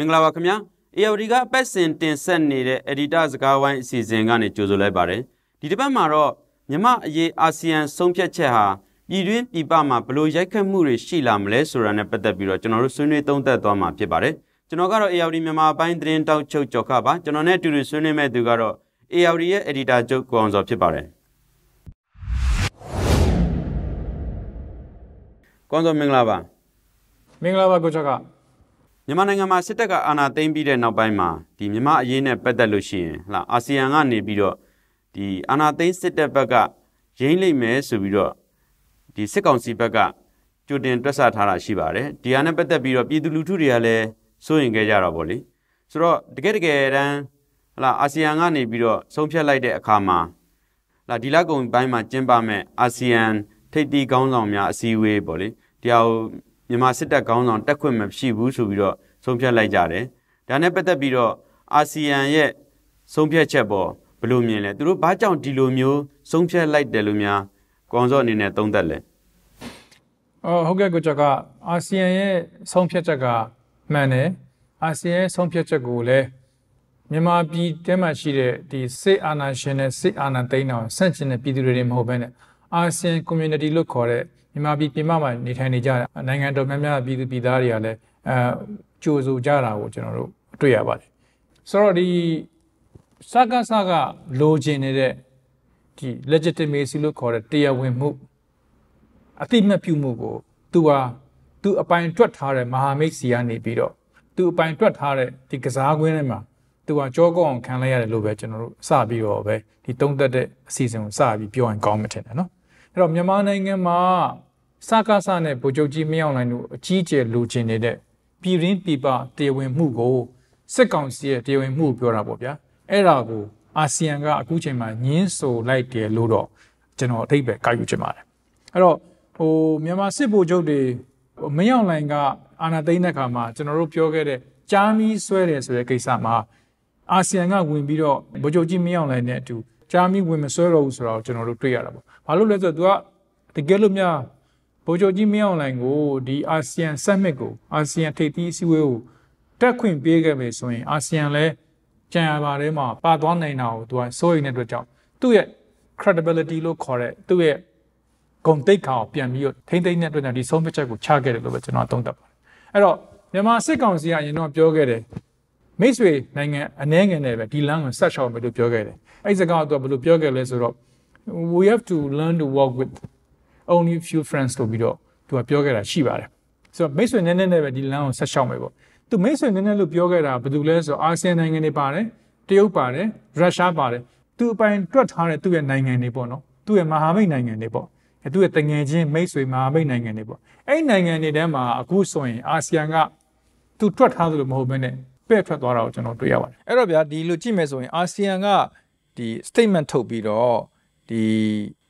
မင်္ဂလာပါခင်ဗျာ AOD ကပတ်စင်တင်ဆက်နေတဲ့ Editor စကားဝိုင်းအစီအစဉ်ကနေကြိုဆိုလိုက်ပါတယ်ဒီတစ်ပတ်မှာတော့မြမအရေးအာဆီယံဆုံးဖြတ်ချက်ဟာပြည်တွင်းပြည်ပမှာဘလို့ရိုက်ခတ်မှုတွေရှိလာမလဲဆိုတာနဲ့ပတ်သက်ပြီးတော့ကျွန်တော်တို့ဆွေးနွေးသုံးသပ်သွားမှာဖြစ်ပါတယ်ကျွန်တော်ကတော့ AOD မြန်မာပိုင်းသတင်းတောက်ချုပ်ကြော်ခပါကျွန်တော်နဲ့အတူတူဆွေးနွေးမဲ့သူကတော့ AOD ရဲ့ Editor ချုပ်ကိုအောင်စောဖြစ်ပါတယ်ကွန်ဆောမင်္ဂလာပါမင်္ဂလာပါကိုချက်ကမြန်မာနိုင်ငံမှာစစ်တပ်ကအာဏာသိမ်းပြီးတဲ့နောက်ပိုင်းမှာဒီမြန်မာအရေးနဲ့ပတ်သက်လို့ရှိရင်ဟာအာဆီယံကနေပြီးတော့ဒီအာဏာသိမ်းစစ်တပ်ဘက်ကရင်းလိမ့်မယ်ဆိုပြီးတော့ဒီစစ်ကောင်စီဘက်ကကြိုတင်တွက်ဆထားတာရှိပါတယ်ဒီဟာနဲ့ပတ်သက်ပြီးတော့ပြည်သူလူထုတွေကလည်းစိုးရင်ခဲ့ကြတာပေါ့လေဆိုတော့တကယ်တကယ်တမ်းဟာအာဆီယံကနေပြီးတော့ဆုံးဖြတ်လိုက်တဲ့အခါမှာဟာဒီလကုံပိုင်းမှာကျင်းပမဲ့အာဆီယံထိပ်သီးခေါင်းဆောင်များအစည်းအဝေးပေါ့လေတရားမြန်မာစစ်တပ်ခေါင်းဆောင်တက်ခွင့်မရှိဘူးဆိုပြီးတော့ဆုံးဖြတ်လိုက်ကြတယ်။ဒါနဲ့ပတ်သက်ပြီးတော့အာဆီယံရဲ့ဆုံးဖြတ်ချက်ပေါ်ဘယ်လိုမြင်လဲသူတို့ဘာကြောင့်ဒီလိုမျိုးဆုံးဖြတ်လိုက်တယ်လို့များကွန်ဆော့အနေနဲ့သုံးသပ်လဲ။အော်ဟုတ်ကဲ့ကိုကျော်ကအာဆီယံရဲ့ဆုံးဖြတ်ချက်ကမှန်တယ်။အာဆီယံရဲ့ဆုံးဖြတ်ချက်ကိုလည်းမြန်မာပြည်တဲမှာရှိတဲ့ဒီစစ်အာဏာရှင်နဲ့စစ်အာဏာသိမ်းတာဆန့်ကျင်တဲ့ပြည်သူတွေမဟုတ်ဘဲနဲ့အာဆီယံ community လို့ခေါ်တဲ့မြန်မာပြည်ပြင်ပမှာနေထိုင်နေကြတဲ့နိုင်ငံတော်များများပြည်သူပြည်သားတွေကလည်းအဲကြိုဆိုကြတာကိုကျွန်တော်တို့တွေ့ရပါတယ်ဆိုတော့ဒီစကစကလိုချင်နေတဲ့ဒီ legitimacy လို့ခေါ်တဲ့တရားဝင်မှုအတိမတ်ပြုမှုကိုသူဟာသူအပိုင်တွက်ထားတဲ့မဟာမိတ်စီကနေပြီးတော့သူအပိုင်တွက်ထားတဲ့ဒီကစားကွင်းထဲမှာသူဟာကြောကောက်အောင်ခံလိုက်ရတယ်လို့ပဲကျွန်တော်တို့စပြီးတော့ပဲဒီတုံးသက်တဲ့အစီအစဉ်ကိုစပြီးပြောရင်ကောင်းမှထင်တယ်နော်အဲ့တော့မြန်မာနိုင်ငံမှာစကားစနဲ့ဗိုလ်ချုပ်ကြီးမင်းအောင်လှိုင်တို့အကြီးအကျယ်လိုချင်နေတဲ့ပြည်ရင်းပြည်ပတရားဝင်မှုကိုစစ်ကောင်စီရဲ့တရားဝင်မှုပြောတာပေါ့ဗျာအဲ့ဒါကိုအာဆီယံကအခုချိန်မှာညှင်းဆိုလိုက်တယ်လို့တော့ကျွန်တော်အထိပ္ပယ်ကောက်ယူချင်ပါတယ်အဲ့တော့ဟိုမြန်မာစစ်ဗိုလ်ချုပ်တွေမင်းအောင်လှိုင်က အာဏာသိမ်းတဲ့ခါမှာကျွန်တော်တို့ပြောခဲ့တဲ့ကြားမီးဆွဲတယ်ဆိုတဲ့ကိစ္စမှာအာဆီယံကဝင်ပြီးတော့ဗိုလ်ချုပ်ကြီးမင်းအောင်လှိုင်နဲ့အတူကြားမိဝင်မဆွဲတော့ဘူးဆိုတော့ကျွန်တော်တို့တွေ့ရတာပေါ့ဘာလို့လဲဆိုတော့ तू ကတကယ်လို့များဗိုလ်ချုပ်ကြီးမင်းအောင်လှိုင်ကိုဒီ ASEAN Summit ကို ASEAN ထိပ်သီးအစည်းအဝေးကိုတက်ခွင့်ပေးခဲ့မယ်ဆိုရင် ASEAN လည်းကြံရပါထဲမှာပါသွားနိုင်တာကို तू ကစိုးရိမ်တဲ့အတွက်ကြောင့်သူ့ရဲ့ credibility လို့ခေါ်တဲ့သူ့ရဲ့ဂုဏ်သိက္ခာကိုပြန်ပြီးတော့ထိမ့်သိမ့်တဲ့အတွက်ကြောင့်ဒီဆုံးဖြတ်ချက်ကိုချခဲ့တယ်လို့ပဲကျွန်တော်သုံးသပ်ပါတယ်အဲ့တော့မြန်မာစစ်ကောင်စီကရင်တော့ပြောခဲ့တယ်မိတ်ဆွေနိုင်ငံအနှဲငယ်နဲ့ပဲဒီလမ်းကိုဆက်ချောင်းမယ်လို့ပြောခဲ့တယ်အဲ့စကားတော့ဘယ်လိုပြောခဲ့လဲဆိုတော့ we have to learn to walk with only few friends လို့ပြီးတော့သူကပြောခဲ့တာရှိပါတယ်ဆိုတော့မိတ်ဆွေနည်းနည်းနဲ့ပဲဒီလမ်းကိုဆက်ရှောက်မယ်ပေါ့သူမိတ်ဆွေနည်းနည်းလို့ပြောခဲ့တာဘယ်သူလဲဆိုတော့အာဆီယံနိုင်ငံတွေပါတယ်တရုတ်ပါတယ်ရုရှားပါတယ်သူအပိုင်တွက်ထားတဲ့သူ့ရဲ့နိုင်ငံတွေပေါ့နော်သူ့ရဲ့မဟာမိတ်နိုင်ငံတွေပေါ့သူ့ရဲ့တငယ်ချင်းမိတ်ဆွေမဟာမိတ်နိုင်ငံတွေပေါ့အဲ့နိုင်ငံတွေထဲမှာအခုဆိုရင်အာဆီယံကသူတွက်ထားသလိုမဟုတ်ဘဲနဲ့ပဲ့ထွက်သွားတာကိုကျွန်တော်တွေ့ရပါတယ်အဲ့တော့ဗျာဒီလိုကြည့်မယ်ဆိုရင်အာဆီယံကဒီ statement ထုတ်ပြီးတော့ဒီ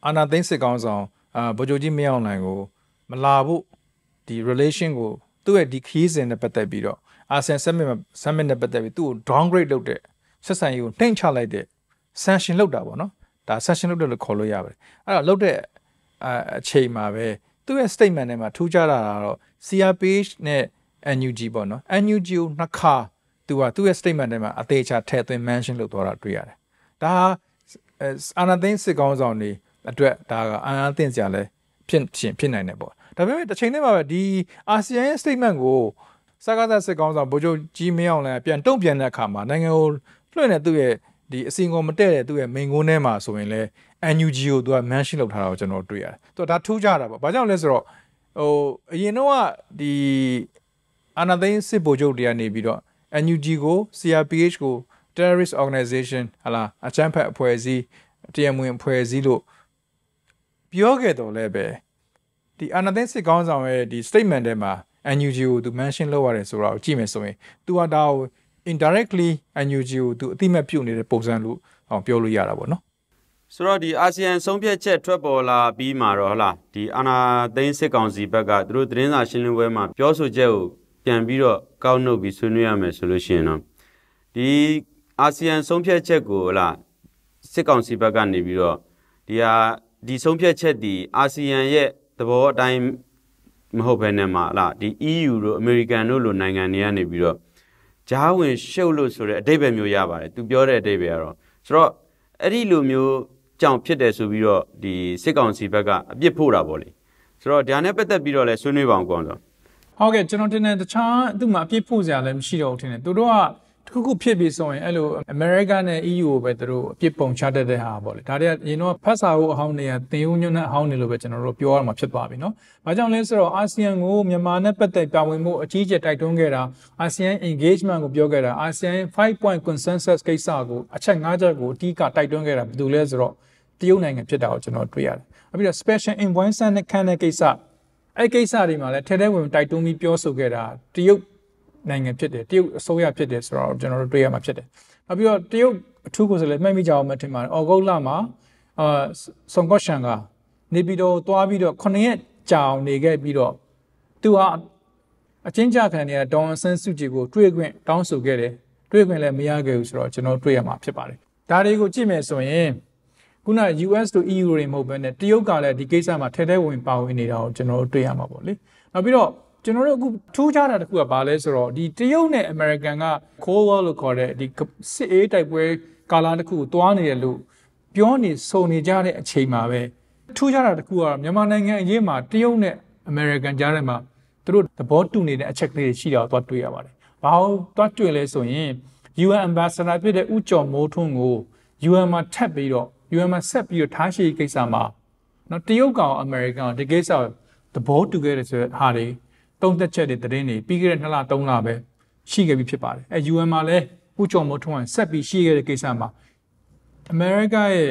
အာနာသိန်းစစ်ကောင်းဆောင်အာဗိုလ်ချုပ်ကြီးမင်းအောင်လှိုင်ကို မလာဖို့ဒီ relation ကိုသူ့ရဲ့ဒီခီးစဉ်နဲ့ပတ်သက်ပြီးတော့အာဆန် summit summit နဲ့ပတ်သက်ပြီးသူ့ကို downgrade လုပ်တဲ့ဆက်ဆံရေးကိုနှိမ်ချလိုက်တဲ့ sanction လုပ်တာပေါ့နော်ဒါ sanction လုပ်တယ်လို့ခေါ်လို့ရပါတယ်အဲ့တော့လုပ်တဲ့အချိန်မှာပဲသူ့ရဲ့ statement ထဲမှာထူးခြားတာကတော့ CRPH နဲ့ NUG ပေါ့နော် NUG ကိုနှစ်ခါသူကသူ့ရဲ့ statement ထဲမှာအသေးချာထည့်သွင်း mention လုပ်သွားတာတွေ့ရတယ်ဒါအာနာသိန်းစစ်ကောင်းဆောင်တွေအတွက်ဒါကအာနာသိန်းစရာလဲဖြစ်ရှင်ဖြစ်နိုင်တယ်ပေါ့ဒါပေမဲ့တစ်ချိန်တည်းမှာပဲဒီအာဆီယံရဲ့ statement ကိုစကားသစစ်ကောင်းဆောင်ဗိုလ်ချုပ်ကြီးမင်းအောင်လှိုင်ပြန်တုံ့ပြန်တဲ့အခါမှာနိုင်ငံကိုလွှင့်တဲ့သူ့ရဲ့ဒီအစင်ကုန်မတည့်တဲ့သူ့ရဲ့မိန်ကုန်းထဲမှာဆိုရင်လဲ NUG ကိုသူက mention လုပ်ထားတာကိုကျွန်တော်တွေ့ရတယ်။သူကဒါထူးခြားတာပေါ့။ဘာကြောင့်လဲဆိုတော့ဟိုအရင်တော့ကဒီအာနာသိန်းစစ်ဗိုလ်ချုပ်တွေကနေပြီးတော့ NUG ကို CRPH ကို terrorist organization ဟလာအချမ်းဖက်အဖွဲ့အစည်းတရားမဝင်အဖွဲ့အစည်းလို့ပြောခဲ့တော်လဲပဲဒီအာဏာသိမ်းစစ်ကောင်းဆောင်ရဲ့ဒီ statement ထဲမှာ NUG ကိုသူ mention လုပ်ရတယ်ဆိုတာကိုကြည့်မယ်ဆိုရင်သူကဒါကို indirectly NUG ကိုသူအတိမတ်ပြုတ်နေတဲ့ပုံစံလို့အောင်ပြောလို့ရတာပေါ့နော်ဆိုတော့ဒီအာဆီယံဆုံးဖြတ်ချက်ထွက်ပေါ်လာပြီးမှတော့ဟလာဒီအာနာသိန်းစစ်ကောင်စီဘက်ကသူတို့သတင်းစာရှင်းလင်းပွဲမှာပြောဆိုချက်ကိုပြန်ပြီးတော့ကောက်နှုတ်ပြီးဆွေးနွေးရမယ်ဆိုလို့ရှိရင်တော့ဒီအာဆီယံဆုံးဖြတ်ချက်ကိုလားစစ်ကောင်စီဘက်ကနေပြီးတော့ဒီဟာဒီဆုံးဖြတ်ချက်ဒီအာဆီယံရဲ့သဘောအတိုင်းမဟုတ်ဘဲနဲ့မှလားဒီ EU တို့ American တို့လိုနိုင်ငံတွေကနေပြီးတော့ဂျားဝင်ရှုပ်လို့ဆိုတဲ့အတိတ်ပဲမျိုးရပါတယ်သူပြောတဲ့အတိတ်ပဲကတော့ဆိုတော့အဲ့ဒီလိုမျိုးကြောင့်ဖြစ်တယ်ဆိုပြီးတော့ဒီစစ်ကောင်စီဘက်ကအပြစ်ဖို့တာပေါ့လေဆိုတော့ဒါနဲ့ပတ်သက်ပြီးတော့လဲဆွေးနွေးပါအောင်ကောင်းတော့ဟုတ်ကဲ့ကျွန်တော်တင်တဲ့တခြားသူ့မှာအပြစ်ဖို့စရာလည်းမရှိတော့ဘူးထင်တယ်သူတို့ကတခုခုဖြစ်ပြီးဆိုရင်အဲ့လိုအမေရိကန်နဲ့ EU ကိုပဲသူတို့အပြစ်ပုံချတတ်တဲ့ဟာပေါ့လေဒါတွေကရင်တော့ဖတ်စာဖို့အဟောင်းတွေကသင်ယူညွန့်နဲ့အဟောင်းတွေလို့ပဲကျွန်တော်တို့ပြောရမှာဖြစ်သွားပြီเนาะ။ဘာကြောင့်လဲဆိုတော့ ASEAN ကိုမြန်မာနဲ့ပတ်သက်ပြောင်းဝင်မှုအကြီးအကျယ်တိုက်တွန်းခဲ့တာ ASEAN engagement ကိုပြောခဲ့တာ ASEAN 5 point consensus ကိစ္စကိုအချက်၅ချက်ကိုအတိအကတိုက်တွန်းခဲ့တာဘယ်သူလဲဆိုတော့တရုတ်နိုင်ငံဖြစ်တာကိုကျွန်တော်တွေ့ရတယ်။နောက်ပြီးတော့ special envoy ဆန်နဲ့ခန့်တဲ့ကိစ္စအဲ့ကိစ္စတွေမှာလည်းထဲထဲဝင်တိုက်တွန်းပြီးပြောဆိုခဲ့တာတရုတ်နိုင်ငံဖြစ်တယ်တရုတ်အစိုးရဖြစ်တယ်ဆိုတော့ကျွန်တော်တို့တွေ့ရမှာဖြစ်တယ်။နောက်ပြီးတော့တရုတ်အထူးကိုယ်စားလှယ်မှတ်မိကြအောင်မထင်ပါနဲ့။အော်ဂုတ်လမှာအာဆွန်ကော့ရှန်ကနေပြီးတော့သွားပြီးတော့9ရက်ကြာအောင်နေခဲ့ပြီးတော့သူဟာအချင်းကြခံနေတဲ့ဒေါ်ဆန်းစုကြည်ကိုတွေ့ခွင့်တောင်းဆိုခဲ့တယ်။တွေ့ခွင့်လည်းမရခဲ့ဘူးဆိုတော့ကျွန်တော်တွေ့ရမှာဖြစ်ပါတယ်။ဒါတွေကိုကြည့်မယ်ဆိုရင်ခုန US တို့ EU တွေမဟုတ်ဘဲနဲ့တရုတ်ကလည်းဒီကိစ္စမှာထဲထဲဝင်ပါဝင်နေတာကိုကျွန်တော်တို့တွေ့ရမှာပေါ့လေ။နောက်ပြီးတော့ကျွန်တော်တို့အခုထူးခြားတာတစ်ခုကဘာလဲဆိုတော့ဒီတရုတ်နဲ့အမေရိကန်က Cold War လို့ခေါ်တဲ့ဒီစစ်အေးတိုက်ပွဲကာလတစ်ခုကိုတွားနေတယ်လို့ပြောနေစုံနေကြတဲ့အချိန်မှာပဲထူးခြားတာတစ်ခုကတော့မြန်မာနိုင်ငံအရေးမှာတရုတ်နဲ့အမေရိကန်ကြားထဲမှာသူတို့သဘောတူနေတဲ့အချက်ကလေးရှိတာကိုသွားတွေ့ရပါတယ်။ဘာလို့သွားတွေ့လဲဆိုရင် UN Ambassador ဖြစ်တဲ့ဦးကျော်မိုးထွန်းကို UN မှာထပ်ပြီးတော့ UN မှာဆက်ပြီးတော့ထားရှိကိစ္စမှာနော်တရုတ်ကောင်အမေရိကန်တကယ်ဆိုသဘောတူခဲ့တယ်ဆိုတဲ့ဟာတွေသုံးသက်ချက်တွေသတင်းတွေပြီးခဲ့တဲ့2လ3လပဲရှိခဲ့ပြီးဖြစ်ပါတယ်အဲ UN မှာလည်းဥကြုံမထွန်းဆက်ပြီးရှိခဲ့တဲ့ကိစ္စမှာအမေရိကရဲ့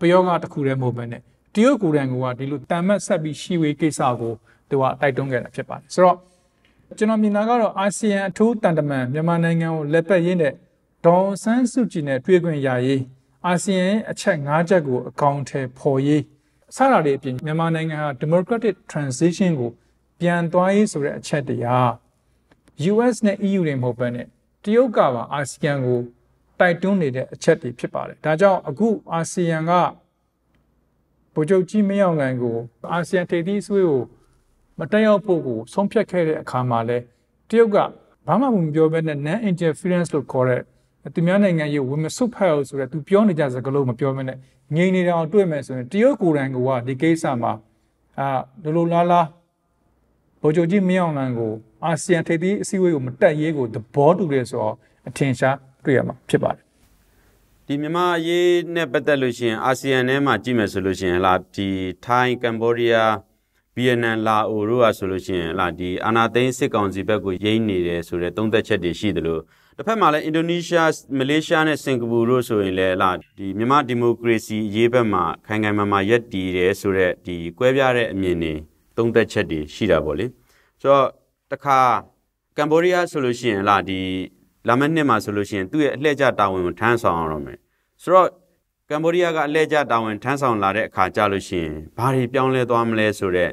ပယောဂတစ်ခုတည်းမဟုတ်ဘဲနဲ့တရုတ်ကိုယ်တိုင်ကဒီလိုတန်မတ်ဆက်ပြီးရှိဝေးကိစ္စကိုသူကတိုက်တွန်းခဲ့တာဖြစ်ပါတယ်ဆိုတော့ကျွန်တော်မြင်တာကတော့အာဆီယံအထူးတန်တမန်မြန်မာနိုင်ငံကိုလက်ပတ်ရင်းတဲ့ဒေါ်ဆန်းစုကြည်နဲ့တွေ့ခွင့်ရရေးအာဆီယံအချက်၅ချက်ကိုအကောင်အထည်ဖော်ရေးစတာတွေအပြင်မြန်မာနိုင်ငံဟာ democratic transition ကိုပြန်သွားရေးဆိုတဲ့အချက်တရား US နဲ့ EU တွေမဟုတ်ဘဲနဲ့တရုတ်ကပါအာဆီယံကို တိုက်တွန်းနေတဲ့အချက်တွေဖြစ်ပါတယ်။ဒါကြောင့်အခုအာဆီယံကဗိုလ်ချုပ်ကြီးမင်းအောင်လှိုင်ကိုအာဆီယံထိပ်သီးအစည်းအဝေးကိုမတက်ရောက်ဖို့ကိုဆုံးဖြတ်ခဲ့တဲ့အခါမှာလဲတရုတ်ကဘာမှမပြောဘဲနဲ့ non interference လို့ခေါ်တဲ့သူများနိုင်ငံရဲ့ဝင်မစွတ်ဖက်အောင်ဆိုတဲ့သူပြောနေကြစကားလုံးမပြောမနဲ့ငြိမ်နေတာအောင်တွေ့မယ်ဆိုရင်တရုတ်ကိုယ်တိုင်ကဒီကိစ္စမှာအာလိုလိုလားလားဗိုလ်ချုပ်ကြီးမင်းအောင်လှိုင်ကိုအာဆီယံထိပ်သီးအစည်းအဝေးကိုမတက်ရေးကိုသဘောတူတယ်ဆိုတော့အထင်ရှားတွေ့ရမှာ ဖြစ်ပါတယ်ဒီမြန်မာအရေးနဲ့ပတ်သက်လို့ရှိရင်အာဆီယံထဲမှာကြည့်မယ်ဆိုလို့ရှိရင်လားဒီထိုင်းကမ်ဘောဒီးယားဗီယက်နမ်လာအိုတို့ကဆိုလို့ရှိရင်လားဒီအာနာသိန်းစစ်ကောင်စီဘက်ကိုယိမ်းနေတယ်ဆိုတဲ့သုံးသက်ချက်တွေရှိတယ်လို့တစ်ဖက်မှာလည်းအင်ဒိုနီးရှားမလေးရှားနဲ့စင်ကာပူတို့ဆိုရင်လည်းလားဒီမြန်မာဒီမိုကရေစီအရေးဘက်မှာခိုင်ခိုင်မာမာရပ်တည်တယ်ဆိုတဲ့ဒီကွဲပြားတဲ့အမြင်တွေသုံးသက်ချက်တွေရှိတာပေါ့လေဆိုတော့တခါကမ်ဘောဒီးယားဆိုလို့ရှိရင်လာဒီလာမယ့်နှစ်မှာဆိုလို့ရှိရင်သူ့ရဲ့အလှည့်ကျတာဝန်ကိုထမ်းဆောင်ရတော့မယ်ဆိုတော့ကမ်ဘောဒီးယားကအလှည့်ကျတာဝန်ထမ်းဆောင်လာတဲ့အခါကြလို့ရှိရင်ဘာတွေပြောင်းလဲသွားမလဲဆိုတော့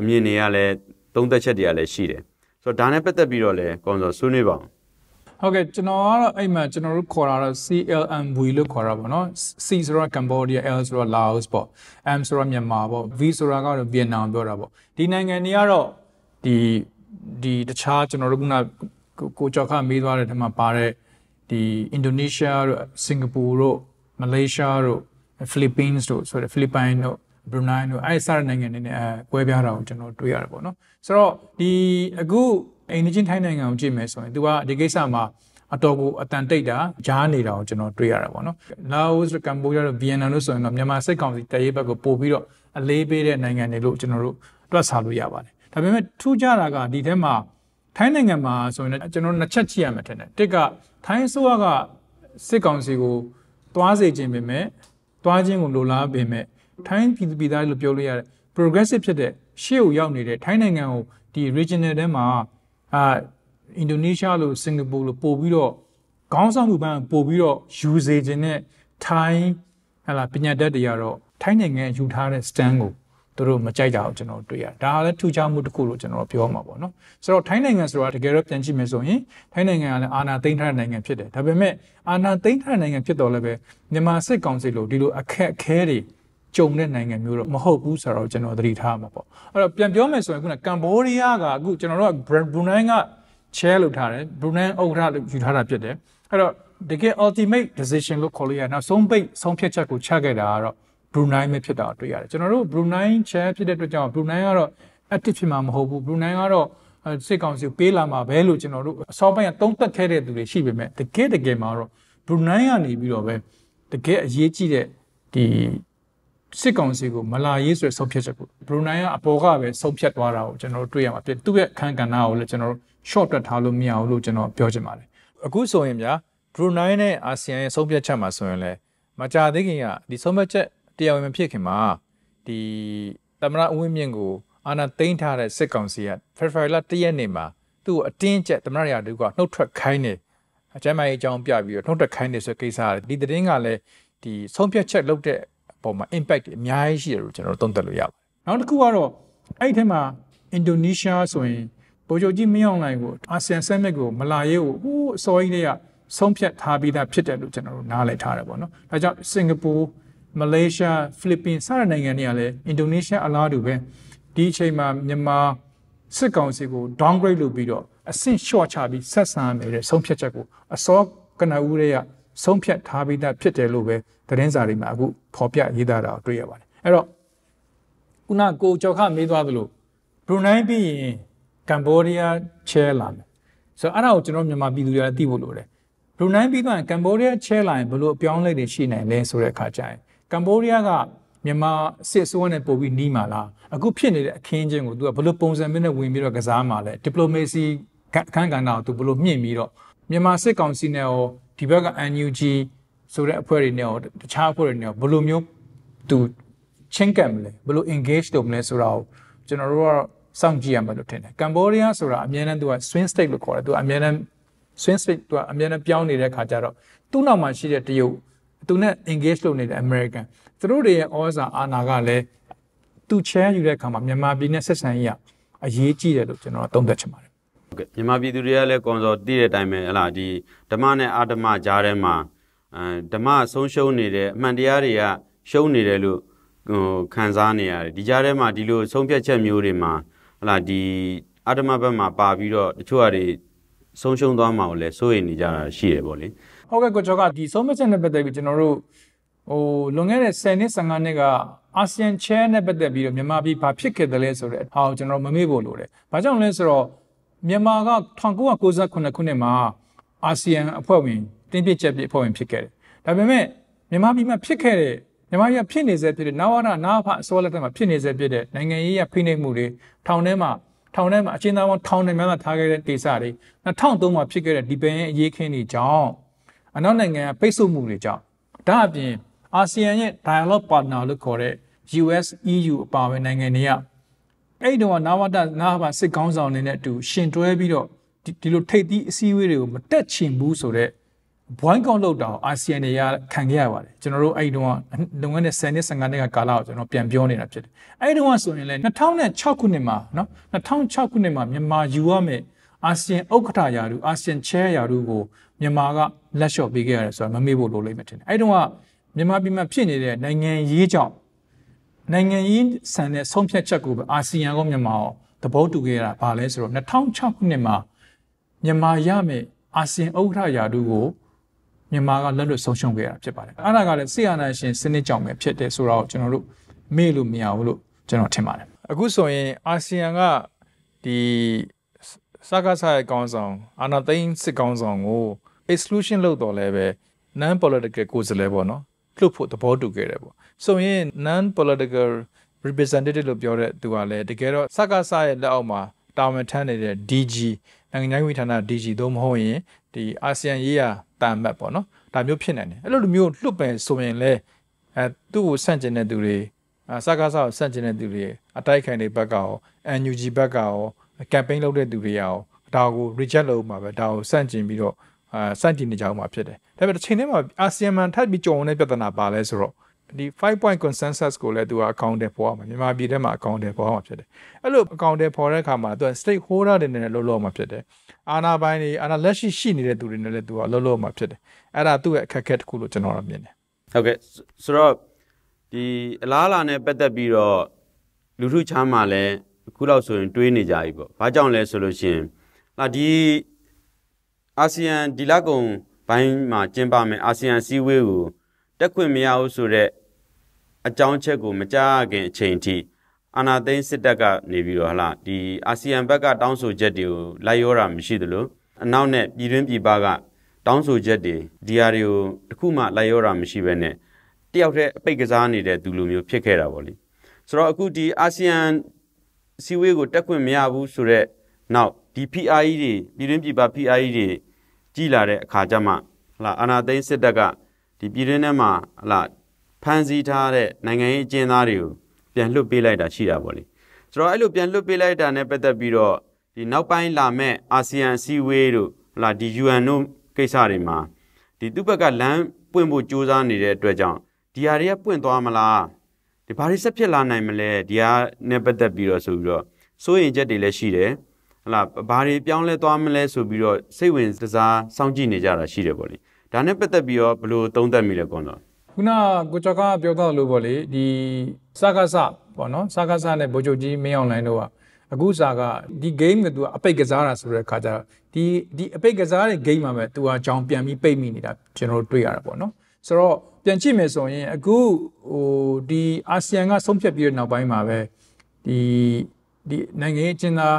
အမြင်တွေကလည်းသုံးသက်ချက်တွေကလည်းရှိတယ်ဆိုတော့ဒါနဲ့ပတ်သက်ပြီးတော့လည်းကွန်ဆောဆွေးနွေးပါအောင်ဟုတ်ကဲ့ကျွန်တော်ကတော့အဲ့မှာကျွန်တော်တို့ခေါ်တာတော့ CLMV လို့ခေါ်တာပေါ့နော် C ဆိုတာ Cambodia L ဆိုတာ Laos ပေါ့ M ဆိုတာမြန်မာပေါ့ V ဆိုတာကတော့ Vietnam ပြောတာပေါ့ဒီနိုင်ငံတွေကတော့ဒီဒီတခြားကျွန်တော်တို့ခုနကိုကြောက်ခမေးသွားတဲ့ထက်မှာပါတဲ့ဒီ Indonesia တို့ Singapore တို့ Malaysia တို့ Philippines တို့ဆိုတဲ့ Philippines တို့ Brunei တို့အဲ့စတဲ့နိုင်ငံတွေနဲ့အဲကွဲပြားတာကိုကျွန်တော်တွေ့ရတယ်ပေါ့နော်ဆိုတော့ဒီအခုအိမ်နေချင်းထိုင်းနိုင်ငံကိုကြည့်မယ်ဆိုရင် तू ကဒီကိစ္စမှာအတော်ကိုအတန်တိတ်တာကြားနေတာကိုကျွန်တော်တွေ့ရတာပေါ့နော်လာအိုစ်ကမ်ဘောဒီးယားတို့ဗီယက်နမ်တို့ဆိုရင်တော့မြန်မာစစ်ကောင်စီတရေးဘက်ကိုပို့ပြီးတော့အလေးပေးတဲ့နိုင်ငံတွေလို့ကျွန်တော်တို့တွက်ဆလို့ရပါတယ်ဒါပေမဲ့ထူးခြားတာကဒီထဲမှာထိုင်းနိုင်ငံမှာဆိုရင်ကျွန်တော်နှစ်ချက်ကြည့်ရမှာထင်တယ်တစ်ကထိုင်းဆိုရကစစ်ကောင်စီကိုသွားစေခြင်းပဲမဲ့သွားခြင်းကိုလိုလားပေမဲ့ထိုင်းပြည်သူပြည်သားလို့ပြောလို့ရတယ် progressive ဖြစ်တဲ့ရှေ့ကိုရောက်နေတဲ့ထိုင်းနိုင်ငံကိုဒီ regional ထဲမှာအာအင်ဒိုနီးရှားလို့စင်ကာပူလို့ပို့ပြီးတော့ခေါင်းဆောင်မှုပန်းပို့ပြီးတော့ယူစေခြင်းနဲ့ထိုင်းဟလာပညာတတ်တွေကတော့ထိုင်းနိုင်ငံယူထားတဲ့ stand ကိုသူတို့မကြိုက်ကြအောင်ကျွန်တော်တွေ့ရဒါလည်းထူးခြားမှုတစ်ခုလို့ကျွန်တော်ပြောမှာပေါ့နော်ဆိုတော့ထိုင်းနိုင်ငံဆိုတာတကယ်တော့ပြန်ကြည့်မယ်ဆိုရင်ထိုင်းနိုင်ငံကလည်းအာဏာသိမ်းထားတဲ့နိုင်ငံဖြစ်တယ်ဒါပေမဲ့အာဏာသိမ်းထားတဲ့နိုင်ငံဖြစ်တော်လည်းပဲမြန်မာစစ်ကောင်စီလိုဒီလိုအခက်အခဲတွေကြုံတဲ့နိုင်ငံမျိုးတော့မဟုတ်ဘူးဆိုတော့ကျွန်တော်သတိထားမှာပေါ့အဲ့တော့ပြန်ပြောမယ်ဆိုရင်ခုနကမ်ဘောဒီးယားကအခုကျွန်တော်တို့ကဘရူနိုင်းက share လုပ်ထားတယ်ဘရူနိုင်းဥက္ကဋ္ဌလို့ယူထားတာဖြစ်တယ်အဲ့တော့တကယ် ultimate decision လို့ခေါ်လို့ရနောက်ဆုံးပိတ်ဆုံးဖြတ်ချက်ကိုချခဲ့တာကတော့ Brunei ပဲဖြစ်တာတွေ့ရတယ်ကျွန်တော်တို့ Brunei chair ဖြစ်တဲ့အတွက်ကြောင့် Brunei ကတော့ active ဖြစ်မှာမဟုတ်ဘူး Brunei ကတော့စစ်ကောင်စီပေးလာမှာပဲလို့ကျွန်တော်တို့အစောပိုင်းကသုံးသက်ခဲ့တဲ့သူတွေရှိပေမဲ့တကယ်တကယ်မှာတော့ Brunei ကနေပြီးတော့ပဲတကယ်အရေးကြီးတဲ့ဒီစစ်ကောင်စီကိုမလာရေးဆိုတဲ့ဆုံးဖြတ်ချက်ကိုဘရူနိုင်းကအပေါ်ကပဲဆုံးဖြတ်သွားတာကိုကျွန်တော်တို့တွေ့ရမှာဖြစ်သူ့ရဲ့အခန်းကဏ္ဍကိုလည်းကျွန်တော်တို့ short တက်ထားလို့မရဘူးလို့ကျွန်တော်ပြောချင်ပါတယ်အခုဆိုရင်ဗျာဘရူနိုင်းနဲ့အာဆီယံရဲ့ဆုံးဖြတ်ချက်မှာဆိုရင်လည်းမကြသေးခင်ကဒီဆုံးဖြတ်ချက်တရားဝင်မဖြစ်ခင်မှာဒီသမရအဝင်းမြင့်ကိုအာဏာသိမ်းထားတဲ့စစ်ကောင်စီကဖေဖော်ဝါရီလ၁ရက်နေ့မှာသူ့ကိုအတင်းကျပ်သမရရာတို့ကနှုတ်ထွက်ခိုင်းနေအကြမ်းမိုင်းအကြောင်းပြပြီးတော့နှုတ်ထွက်ခိုင်းနေဆိုတဲ့ကိစ္စကဒီသတင်းကလည်းဒီဆုံးဖြတ်ချက်လုပ်တဲ့ပေါ်မှာ impact တွေအများကြီးရှိတယ်လို့ကျွန်တော်တို့သုံးသပ်လို့ရပါတယ်။နောက်တစ်ခုကတော့အဲ့ဒီထဲမှာ Indonesia ဆိုရင်ဗိုလ်ချုပ်ကြီးမင်းအောင်လှိုင်ကို ASEAN Summit ကိုမလာရဲဘူးဟိုးအစောကြီးတည်းကဆုံးဖြတ်ထားပြီးသားဖြစ်တယ်လို့ကျွန်တော်တို့နားလည်ထားတယ်ပေါ့နော်။ဒါကြောင့်စင်ကာပူမလေးရှားဖိလစ်ပင်စတဲ့နိုင်ငံတွေကလည်း Indonesia အလားတူပဲဒီအချိန်မှာမြန်မာစစ်ကောင်စီကို downgrade လုပ်ပြီးတော့အဆင့် short ချပြီးဆက်ဆံရမယ်တဲ့ဆုံးဖြတ်ချက်ကို အစောကနဦးတွေကဆုံးဖြတ်ထားပြီးသားဖြစ်တယ်လို့ပဲသတင်းစာတွေမှာအခုဖော်ပြရေးသားတာကိုတွေ့ရပါတယ်အဲ့တော့ခုနကိုကျော်ခမေးသွားသလိုဘရူနိုင်းပြီးရင်ကမ်ဘောဒီးယားချဲလာမယ်ဆိုတော့အဲ့ဒါကိုကျွန်တော်မြန်မာပြည်သူတွေကသိဖို့လိုတယ်ဘရူနိုင်းပြီးသွားရင်ကမ်ဘောဒီးယားချဲလာရင်ဘယ်လိုအပြောင်းလဲတွေရှိနိုင်လဲဆိုတဲ့အခါကျရင်ကမ်ဘောဒီးယားကမြန်မာစစ်စိုးရနဲ့ပို့ပြီးနှီးမှာလားအခုဖြစ်နေတဲ့အခင်းချင်းကိုသူကဘယ်လိုပုံစံမျိုးနဲ့ဝင်ပြီးတော့ကစားမှာလဲဒီပလိုမေစီအခန်းကဏ္ဍကိုသူဘယ်လိုမြင့်ပြီးတော့မြန်မာစစ်ကောင်စီနဲ့ရောဒီဘက်က NUG ဆိုတဲ့အဖွဲ့တွေနဲ့ရောတခြားအဖွဲ့တွေနဲ့ရောဘယ်လိုမျိုးသူချင်းကပ်မလဲဘယ်လို engage လုပ်မလဲဆိုတာကိုကျွန်တော်တို့ကစောင့်ကြည့်ရမှာလို့ထင်တယ်ကမ်ဘောဒီးယားဆိုတာအများနဲ့သူက swing state လို့ခေါ်တယ်သူကအများနဲ့ swing state သူကအများနဲ့ပြောင်းနေတဲ့ခါကျတော့သူ့နောက်မှာရှိတဲ့တရုတ်သူနဲ့ engage လုပ်နေတဲ့ American သူတို့တွေရဲ့ဩဇာအာဏာကလည်းသူ chair ယူတဲ့အခါမှာမြန်မာပြည်နဲ့ဆက်ဆံရေးအရေးကြီးတယ်လို့ကျွန်တော်ကသုံးသပ်ချင်ပါတယ်မြန်မာပြည်သူတွေကလည်းကွန်စော်တည်တဲ့အတိုင်းပဲဟလာဒီဓမ္မနဲ့အာဓမ္မကြားထဲမှာအဲဓမ္မဆုံးရှုံးနေတဲ့အမှန်တရားတွေကရှုံးနေတယ်လို့ဟိုခံစားနေရတယ်ဒီကြားထဲမှာဒီလိုဆုံးဖြတ်ချက်မျိုးတွေမှာဟလာဒီအာဓမ္မဘက်မှာပါပြီးတော့တချို့ဟာတွေဆုံးရှုံးသွားမှာကိုလည်းစိုးရိမ်နေကြတာရှိတယ်ပေါ့လေဟုတ်ကဲ့ကိုကျော်ကဒီဆုံးဖြတ်ချက်နဲ့ပတ်သက်ပြီးကျွန်တော်တို့ဟိုလွန်ခဲ့တဲ့10နှစ်15နှစ်ကအာဆီယံချဲနဲ့ပတ်သက်ပြီးတော့မြန်မာပြည်ဘာဖြစ်ခဲ့တယ်လဲဆိုတော့ဟောကျွန်တော်မမေ့ဖို့လိုတယ်။ဘာကြောင့်လဲဆိုတော့မြန်မာက1998ခုနှစ်မှာအာဆီယံအဖွဲ့ဝင်တင်းပြစ်ချက်ပြအဖွဲ့ဝင်ဖြစ်ခဲ့တယ်။ဒါပေမဲ့မြန်မာပြည်မှာဖြစ်ခဲ့တဲ့မြန်မာပြည်ဖြစ်နေစေဖြစ်တဲ့နဝရနာဖအစောလက်ထက်မှာဖြစ်နေစေဖြစ်တဲ့နိုင်ငံရေးရဖိနှိပ်မှုတွေထောင်ထဲမှာထောင်ထဲမှာအချင်းသားပေါင်းထောင်ထဲမှာထားခဲ့တဲ့ကိစ္စတွေ2003မှာဖြစ်ခဲ့တဲ့ဒီပင်ရဲ့အရေးခင်းတွေကြောင့်အနောက်နိုင်ငံကပိတ်ဆို့မှုတွေကြောင့်ဒါအပြင်အာဆီယံရဲ့ dialogue partner လို့ခေါ်တဲ့ US EU အပါအဝင်နိုင်ငံတွေကအဲ့တော့နာဝတနာဘာစစ်ကောင်းဆောင်နေတဲ့အတူရှင်တွဲပြီးတော့ဒီလိုထိပ်သီးအစည်းအဝေးတွေကိုမတက်ချင်ဘူးဆိုတော့ဘွိုင်းကောင်လောက်တောင် ASEAN တွေကခံခဲ့ရပါတယ်ကျွန်တော်တို့အဲ့တုန်းကလုံငန်းနဲ့10နှစ်15နှစ်ကကာလကိုကျွန်တော်ပြန်ပြောနေတာဖြစ်တယ်အဲ့တုန်းကဆိုရင်လည်း2006ခုနှစ်မှာနော်2006ခုနှစ်မှာမြန်မာယူရမယ် ASEAN ဥက္ကဋ္ဌရာထူး ASEAN Chair ရာထူးကိုမြန်မာကလက်လျှော့ပေးခဲ့ရတယ်ဆိုတာမမေ့ဖို့လိုလိမ့်မယ်ထင်တယ်အဲ့တုန်းကမြန်မာပြည်မှာဖြစ်နေတဲ့နိုင်ငံရေးကြောင့်နိုင်ငံရေးဆန်တဲ့ဆုံးဖြတ်ချက်ကိုပဲအာဆီယံကမြန်မာရောသဘောတူခဲ့တာဗာလဲဆိုတော့2006ခုနှစ်မှာမြန်မာရမယ်အာဆီယံဥက္ကဋ္ဌရာထူးကိုမြန်မာကလက်လွတ်ဆုံးရှုံးခဲ့တာဖြစ်ပါတယ်။အဲ့ဒါကလည်းဆီယနာရှင်စနစ်ကြောင့်ပဲဖြစ်တယ်ဆိုတော့ကျွန်တော်တို့မေ့လို့မရဘူးလို့ကျွန်တော်ထင်ပါတယ်။အခုဆိုရင်အာဆီယံကဒီစကားဆိုင်ကောင်းဆောင်အာနာသိန်းစစ်ကောင်းဆောင်ကို exclusion လုပ်တော့လဲပဲ non political ကိုယ်စားလှယ်ပေါ့နော်လွတ်ဖို့သဘောတူခဲ့တယ်ပေါ့ဆိုရင် non political representative လို့ပြောတဲ့သူကလည်းတကယ်တော့စကားစရဲ့လက်အောက်မှာတာဝန်ထမ်းနေတဲ့ DG နိုင်ငံရေးဝန်ထမ်း DG သို့မဟုတ်ရင်ဒီအာဆီယံရေးရာတာမတ်ပေါ့နော်ဒါမျိုးဖြစ်နိုင်တယ်အဲ့လိုလူမျိုးလွတ်ပယ်ဆိုရင်လည်းအဲသူ့ကိုဆန့်ကျင်တဲ့သူတွေစကားစကိုဆန့်ကျင်တဲ့သူတွေအတိုက်ခံတွေဘက်ကရော NUG ဘက်ကရော campaign လုပ်တဲ့သူတွေရောဒါကို reject လုပ်မှာပဲဒါကိုဆန့်ကျင်ပြီးတော့အာစိုက်တည်နေကြအောင်မှာဖြစ်တယ်ဒါပေမဲ့တစ်ချိန်တည်းမှာအာဆီယံမှထပ်ပြီးကြုံတဲ့ပြဿနာပါလဲဆိုတော့ဒီ5 point consensus ကိုလည်းသူကအကောင့်တွေပေါ်အောင်မြန်မာပြည်ထဲမှာအကောင့်တွေပေါ်အောင်ဖြစ်တယ်အဲ့လိုအကောင့်တွေပေါ်တဲ့အခါမှာသူက stakeholder တွေနဲ့လှုပ်လှုပ်အောင်ဖြစ်တယ်အာဏာပိုင်တွေအာဏာလက်ရှိရှိနေတဲ့သူတွေနဲ့လည်းသူကလှုပ်လှုပ်အောင်ဖြစ်တယ်အဲ့ဒါသူ့ရဲ့အခက်အခဲတစ်ခုလို့ကျွန်တော်တော့မြင်တယ်ဟုတ်ကဲ့ဆိုတော့ဒီအလားအလာနဲ့ပတ်သက်ပြီးတော့လူထုချမ်းမှာလည်းအခုလောက်ဆိုရင်တွေးနေကြပြီပေါ့ဘာကြောင့်လဲဆိုလို့ရှင်ဟာဒီအာဆီယံဒီလကုံဘိုင်းမှာကျင်းပမယ်အာဆီယံစည်းဝေးကိုတက်ခွင့်မရဘူးဆိုတဲ့အကြောင်းချက်ကိုမကြားခင်အချိန်ထိအာနာသိန်းစစ်တပ်ကနေပြီးတော့ဟလာဒီအာဆီယံဘက်က တောင်းဆိုချက်တွေကိုလိုက်ရောတာမရှိသလိုအနောက်နဲ့ပြည်တွင်းပြည်ပကတောင်းဆိုချက်တွေဒီဟာတွေကိုတခုမှလိုက်ရောတာမရှိဘဲနဲ့တယောက်တည်းအပိတ်ကစားနေတဲ့သူလိုမျိုးဖြစ်ခဲ့တာဗောလေဆိုတော့အခုဒီအာဆီယံစည်းဝေးကို တက်ခွင့်မရဘူးဆိုတော့နောက်ဒီ PRE တွေပြည်တွင်းပြည်ပ PRE တွေကြီးလာတဲ့အခါကျမှဟလာအာနာသိန်းစစ်တပ်ကဒီပြည်တွင်းထဲမှာဟလာဖမ်းဆီးထားတဲ့နိုင်ငံရေးအကျဉ်းသားတွေကိုပြန်လွှတ်ပေးလိုက်တာရှိတာပေါ့လေကျွန်တော်အဲ့လိုပြန်လွှတ်ပေးလိုက်တာနဲ့ပတ်သက်ပြီးတော့ဒီနောက်ပိုင်းလာမဲ့အာဆီယံအစည်းအဝေးတို့ဟလာဒီ UN တို့ကိစ္စတွေမှာဒီသူ့ဘက်ကလမ်းပွင့်ဖို့ကြိုးစားနေတဲ့အတွက်ကြောင့်ဒီဟာတွေကပွင့်သွားမလားဒီဘာတွေဆက်ဖြစ်လာနိုင်မလဲဒီဟာနဲ့ပတ်သက်ပြီးတော့ဆိုပြီးတော့စိုးရင်ချက်တွေလည်းရှိတယ်ဟလာဘာတွေပြောင်းလဲသွားမလဲဆိုပြီးတော့စိတ်ဝင်စားစောင့်ကြည့်နေကြတာရှိတယ်ပေါ့လေဒါနဲ့ပတ်သက်ပြီးတော့ဘယ်လိုသုံးသပ်မိလဲကွန်တော်ခုနကိုကျော်ကပြောသလိုပေါ့လေဒီစကားစပေါ့နော်စကားစနဲ့ဗိုလ်ချုပ်ကြီးမင်းအောင်လိုင်းတို့ကအခုစာကဒီ game ကသူကအပိတ်ကစားတာဆိုတဲ့အခါကျတော့ဒီဒီအပိတ်ကစားတဲ့ game မှာပဲသူကကြောင်ပြန်ပြီးပိတ်မိနေတာကျွန်တော်တို့တွေ့ရတာပေါ့နော်ဆိုတော့ပြန်ကြည့်မယ်ဆိုရင်အခုဟိုဒီအာဆီယံကဆုံးဖြတ်ပြီးတဲ့နောက်ပိုင်းမှာပဲဒီဒီနိုင်ငံရေးအကျဉ်းသား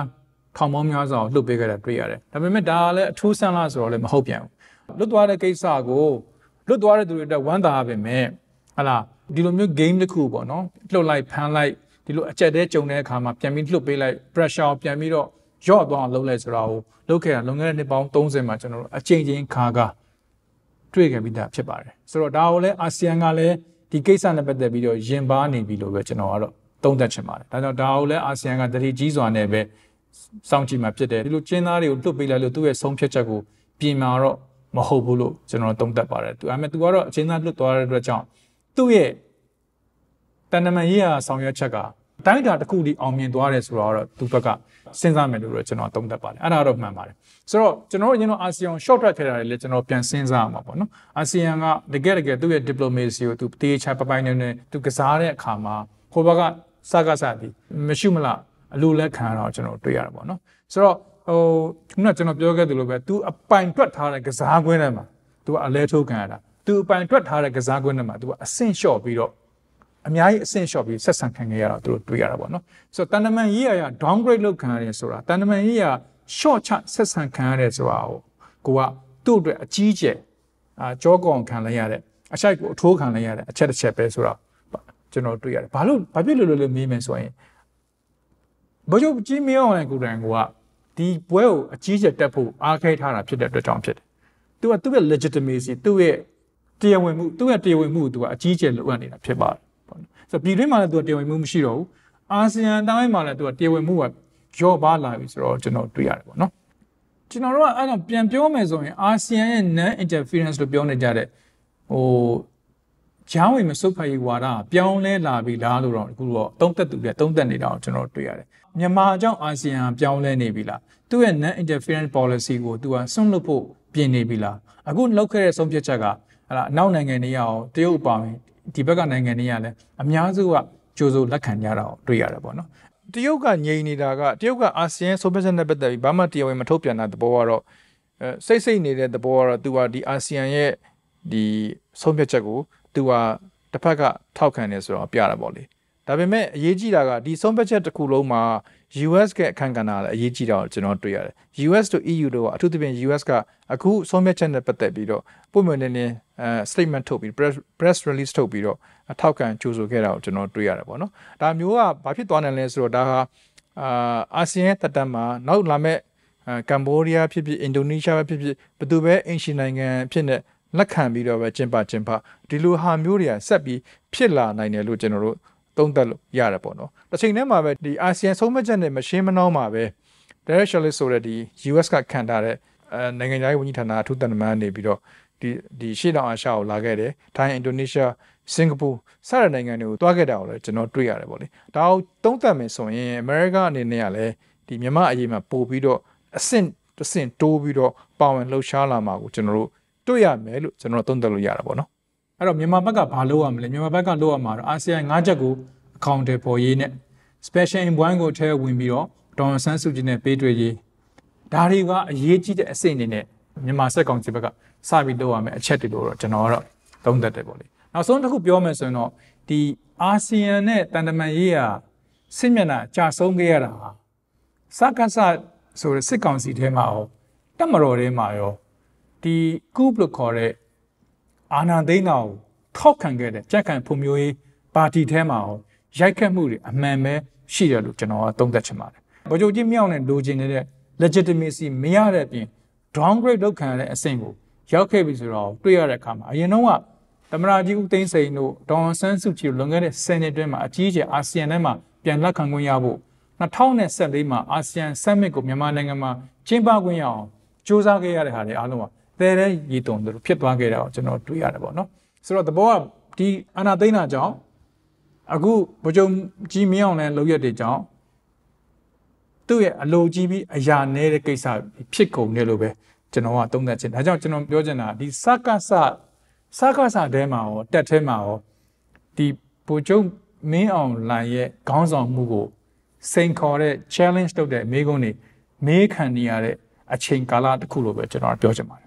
ထောင်ပေါင်းများစွာကိုလှုပ်ပေးခဲ့တာတွေ့ရတယ်ဒါပေမဲ့ဒါကလည်းအထူးဆန်းလားဆိုတော့လည်းမဟုတ်ပြန်ဘူးလွတ်သွားတဲ့ကိစ္စကိုလွတ်သွားတဲ့သူတွေအတွက်ဝမ်းသာရပါမယ်ဟလာဒီလိုမျိုး game တစ်ခုပေါ့နော်လှုပ်လိုက်ဖမ်းလိုက်ဒီလိုအကြက်တဲကြုံတဲ့အခါမှာပြန်ပြီးလှုပ်ပေးလိုက် pressure ကိုပြန်ပြီးတော့ရော့သွားအောင်လုပ်လိုက်ဆိုတာကိုလုပ်ခဲ့တာလွန်ခဲ့တဲ့နှစ်ပေါင်း30မှာကျွန်တော်တို့အချိန်ချင်းခါကားတွေ့ခဲ့ပြီးသားဖြစ်ပါတယ်ဆိုတော့ဒါကိုလည်းအာဆီယံကလည်းဒီကိစ္စနဲ့ပတ်သက်ပြီးတော့ယင်ပါနေပြီလို့ပဲကျွန်တော်ကတော့သုံးသပ်ချင်ပါတယ်ဒါကြောင့်ဒါကိုလည်းအာဆီယံကတတိကြီးစွာနဲ့ပဲစောင့်ကြည့်မှာဖြစ်တယ်ဒီလိုကျင်းသားတွေကိုလွတ်ပေးလိုက်လို့သူ့ရဲ့ဆုံးဖြတ်ချက်ကိုပြင်မာတော့မဟုတ်ဘူးလို့ကျွန်တော်သုံးသပ်ပါတယ်သူအဲမဲ့သူကတော့အချင်းသားလွတ်သွားတဲ့အတွက်ကြောင့်သူ့ရဲ့တန်တမန်ရေးရာဆောင်ရွက်ချက်ကတိုင်းတာတစ်ခုဒီအောင်မြင်သွားတယ်ဆိုတော့သူ့ဘက်ကစဉ်းစားမယ်လို့တော့ကျွန်တော်သုံးသပ်ပါတယ်အဲ့ဒါတော့မှန်ပါတယ်ဆိုတော့ကျွန်တော်တို့ရင်းတော့အာဆီယံ short track ဖြစ်တာလေကျွန်တော်ပြန်စဉ်းစားရမှာပေါ့နော်အာဆီယံကတကယ်တကယ်သူ့ရဲ့ diplomacy ကိုသူတေးချပပိုင်းနေနေသူကစားတဲ့အခါမှာဟိုဘက်ကစကားစားပြီးမရှိမလားအလိုလက်ခံရတော့ကျွန်တော်တွေ့ရတာပေါ့နော်ဆိုတော့ဟိုခုနကကျွန်တော်ပြောခဲ့သလိုပဲ तू အပိုင်တွက်ထားတဲ့ကစားကွင်းထဲမှာ तू ကအလဲထုတ်ခံရတာ तू အပိုင်တွက်ထားတဲ့ကစားကွင်းထဲမှာ तू ကအဆင့်လျှော့ပြီးတော့အများကြီးအဆင့်လျှော့ပြီးဆက်ဆံခံခဲ့ရတာသူတို့တွေ့ရတာပေါ့နော်ဆိုတော့တန်တမန်ရေးရ downgrade လုပ်ခံရတယ်ဆိုတာတန်တမန်ရေးရ short ချဆက်ဆံခံရတယ်ဆိုတာကိုကိုကသူ့အတွက်အကြီးကျယ်အာကြောကောင်ခံလိုက်ရတဲ့အချိုက်ကိုအထိုးခံလိုက်ရတဲ့အချက်တစ်ချက်ပဲဆိုတော့ကျွန်တော်တွေ့ရတယ်ဘာလို့ဘာဖြစ်လို့လို့လို့မေးမယ်ဆိုရင်ဗိုလ်ချုပ်ကြီးမင်းအောင်လှိုင်ကိုယ်တိုင်ကဒီပွဲကိုအကြီးကျယ်တက်ဖို့အားခဲထားတာ ဖြစ်တဲ့အတွက်ကြောင့်ဖြစ်တယ်။သူကသူ့ရဲ့ legitimacy သူ့ရဲ့တရားဝင်မှုသူ့ရဲ့တရားဝင်မှုကိုသူကအကြီးကျယ်လိုအပ်နေတာဖြစ်ပါတယ်။ပေါ့နော်။ဆိုတော့ပြည်တွင်းမှာလည်းသူကတရားဝင်မှုမရှိတော့ဘူး။အာဆီယံတိုင်းမှာလည်းသူကတရားဝင်မှုကကျော်ပါလာပြီဆိုတော့ကျွန်တော်တွေ့ရတယ်ပေါ့နော်။ကျွန်တော်တို့ကအဲ့တော့ပြန်ပြောမယ်ဆိုရင်အာဆီယံရဲ့ non interference လို့ပြောနေကြတဲ့ဟိုကျောင်းဝင်မစုတ်ဖက်ရေးဝါဒပြောင်းလဲလာပြီလားလို့တော့အခုတော့တုံးသက်သူတွေတုံးသက်နေတာကိုကျွန်တော်တွေ့ရတယ်မြန်မာအကြောင်းအာဆီယံပြောင်းလဲနေပြီလားသူ့ရဲ့ non interference policy ကိုသူကဆွန့်လွတ်ဖို့ပြင်နေပြီလားအခုလောက်ခဲ့တဲ့ဆုံးဖြတ်ချက်ကဟလာအနောက်နိုင်ငံတွေရောတရုတ်ပါမယ်ဒီဘက်ကနိုင်ငံတွေရလည်းအများစုကကြိုးစိုးလက်ခံကြတာကိုတွေ့ရတယ်ပေါ့နော်တရုတ်ကငြိမ်နေတာကတရုတ်ကအာဆီယံဆုံးဖြတ်ချက်နဲ့ပတ်သက်ပြီးဘာမှတရားဝင်မထုတ်ပြန်တာသဘောကတော့စိတ်စိတ်နေတဲ့သဘောကတော့သူကဒီအာဆီယံရဲ့ဒီဆုံးဖြတ်ချက်ကိုသူကတစ်ဖက်ကထောက်ခံနေဆိုတော့ပြတာပေါ့လေဒါပေမဲ့အရေးကြီးတာကဒီဆုံးဖြတ်ချက်တစ်ခုလုံးမှာ US ကအခန့်ကဏ္ဍလည်းအရေးကြီးတာကိုကျွန်တော်တွေ့ရတယ် US တို့ EU တို့ကအထူးသဖြင့် US ကအခုဆုံးဖြတ်ချက်နဲ့ပတ်သက်ပြီးတော့ပုံမှန်နေနေအဲ statement ထုတ်ပြီး press press release ထုတ်ပြီးတော့အထောက်ခံကြိုဆိုခဲ့တာကိုကျွန်တော်တွေ့ရတယ်ပေါ့နော်ဒါမျိုးကဘာဖြစ်သွားနိုင်လဲဆိုတော့ဒါဟာအာအာဆီယံရဲ့တက်တက်မှာနောက်လာမဲ့ကမ္ဘောဒီးယားဖြစ်ဖြစ်အင်ဒိုနီးရှားပဲဖြစ်ဖြစ်ဘယ်သူပဲအင်ရှင်နိုင်ငံဖြစ်နေလက်ခံပြီးတော့ပဲကျင်းပကျင်းပဒီလိုဟာမျိုးတွေကဆက်ပြီးဖြစ်လာနိုင်တယ်လို့ကျွန်တော်တို့သုံးသပ်လို့ရတယ်ပေါ့နော်တစ်ချိန်တည်းမှာပဲဒီ ASEAN ဆုံးမချက်နဲ့မရှင်းမနှောင်းမှာပဲ Derek Chollet ဆိုတဲ့ဒီ US ကခံထားတဲ့အဲနိုင်ငံခြားရေးဝန်ကြီးဌာနအထူးတန်တမန်နေပြီးတော့ဒီဒီရှေ့တောင်အာရှကိုလာခဲ့တယ်ထိုင်းအင်ဒိုနီးရှားစင်ကာပူစတဲ့နိုင်ငံတွေကိုတွားခဲ့တာကိုလည်းကျွန်တော်တွေ့ရတယ်ပေါ့လေဒါအောင်သုံးသပ်မယ်ဆိုရင်အမေရိကအနေနဲ့ကလည်းဒီမြမအရေးမှာပို့ပြီးတော့အဆင့်တစ်ဆင့်တိုးပြီးတော့ပါဝင်လှုပ်ရှားလာမှာကိုကျွန်တော်တို့တွေ့ရမယ်လို့ကျွန်တော်သုံးသပ်လို့ရတာပေါ့နော်အဲ့တော့မြန်မာဘက်ကဘာလုပ်ရမလဲမြန်မာဘက်ကလုပ်ရမှာတော့ ASEAN ၅ချက်ကိုအကောင့်တွေပေါ်ရေးနဲ့ special envoy ကိုထဲဝင်ပြီးတော့ဒေါ်ဆန်းစုကြည်နဲ့ပေးတွေ့ရေးဒါတွေကအရေးကြီးတဲ့အဆင့်တွေနဲ့မြန်မာစက်ကောင်စီဘက်ကစပြီးလုပ်ရမယ်အချက်တွေလို့တော့ကျွန်တော်ကတော့သုံးသပ်တယ်ပေါ့လေနောက်ဆုံးတစ်ခုပြောမယ်ဆိုရင်တော့ဒီအာဆီယံနဲ့တန်တမန်ရေးရာစစ်မျက်နှာကြာဆုံးခဲ့ရတာဟာစက္ကစဆိုတဲ့စစ်ကောင်စီထဲမှာရောတက်မတော်ထဲမှာရောဒီကုဘလို့ခေါ်တဲ့အာဏာသိမ်းတာကိုထောက်ခံခဲ့တဲ့ကြက်ကန်ဖွံ့ဖြိုးရေးပါတီထဲမှာရောရိုက်ခတ်မှုတွေအမှန်ပဲရှိတယ်လို့ကျွန်တော်ကသုံးသပ်ချင်ပါတယ်ဗကြိုကြီးမြောက်နဲ့လိုချင်နေတဲ့ legitimacy မရတဲ့အပြင် downgrade လုပ်ခံရတဲ့အဆင့်ကိုရောက်ခဲ့ပြီဆိုတော့တွေ့ရတဲ့အခါမှာအရင်တော့ကသမရာကြီးဦးသိန်းစိန်တို့ဒေါ်ဆန်းစုကြည်လွန်ခဲ့တဲ့10နှစ်အတွင်းမှာအကြီးအကျယ်အာဆီယံထဲမှာပြန်လက်ခံခွင့်ရဖို့2014မှာအာဆီယံ summit ကိုမြန်မာနိုင်ငံမှာကျင်းပခွင့်ရအောင်စ조사ခဲ့ရတဲ့ဟာတွေအားလုံးကတဲတဲ့ရည်တုံတို့ဖြစ်သွားခဲ့တာကိုကျွန်တော်တွေ့ရတယ်ပေါ့နော်ဆိုတော့တဘောကဒီအာနာသိန်းတာကြောင့်အခုဗကြုံကြီးမင်းအောင်လည်းလောက်ရက်တွေကြောင့်သူ့ရဲ့အလိုကြီးပြီးအရာနည်းတဲ့ကိစ္စဖြစ်ကုန်တယ်လို့ပဲကျွန်တော်ကသုံးသပ်ချင်ဒါကြောင့်ကျွန်တော်ပြောချင်တာဒီစကစစကစတဲမှာရောတက်ထဲမှာရောဒီဗကြုံမင်းအောင်လိုင်ရဲ့ခေါင်းဆောင်မှုကိုစိန်ခေါ်တဲ့ challenge လုပ်တဲ့မိကုန်းတွေမေးခံနေရတဲ့အချိန်ကာလတစ်ခုလို့ပဲကျွန်တော်ပြောချင်ပါတယ်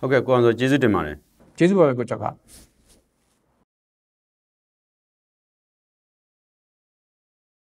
ဟုတ်ကဲ့ကိုအောင်ဆိုကျေးဇူးတင်ပါတယ်ကျေးဇူးပါပဲကိုကျော်က